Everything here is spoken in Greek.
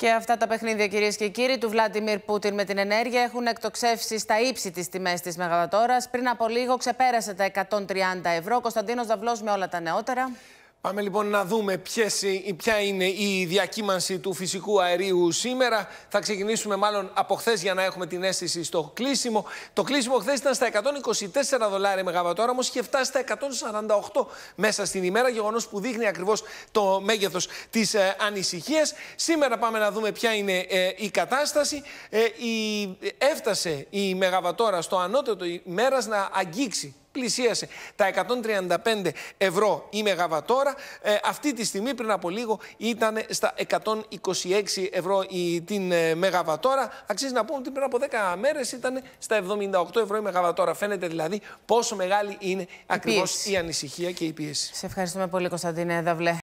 Και αυτά τα παιχνίδια, κυρίες και κύριοι, του Βλάντιμιρ Πούτιν με την ενέργεια έχουν εκτοξεύσει στα ύψη τι τιμές της Μεγαδατόρα. Πριν από λίγο ξεπέρασε τα 130 ευρώ. Κωνσταντίνος Δαυλός με όλα τα νεότερα. Πάμε λοιπόν να δούμε ποια είναι η διακύμανση του φυσικού αερίου σήμερα. Θα ξεκινήσουμε μάλλον από χθες για να έχουμε την αίσθηση στο κλείσιμο. Το κλείσιμο χθες ήταν στα 124 δολάρια μεγαβατόρα, όμως και φτάσει στα 148 μέσα στην ημέρα, γεγονός που δείχνει ακριβώς το μέγεθος της ε, ανησυχίας. Σήμερα πάμε να δούμε ποια είναι ε, η κατάσταση. Ε, η, έφτασε η μεγαβατόρα στο ανώτερο ημέρας να αγγίξει πλησίασε τα 135 ευρώ η μεγαβατόρα. Ε, αυτή τη στιγμή πριν από λίγο ήταν στα 126 ευρώ η, την ε, μεγαβατόρα. Αξίζει να πούμε ότι πριν από 10 μέρες ήταν στα 78 ευρώ η μεγαβατόρα. Φαίνεται δηλαδή πόσο μεγάλη είναι η ακριβώς η ανησυχία και η πίεση. Σε ευχαριστούμε πολύ Κωνσταντίνε Δαβλέ.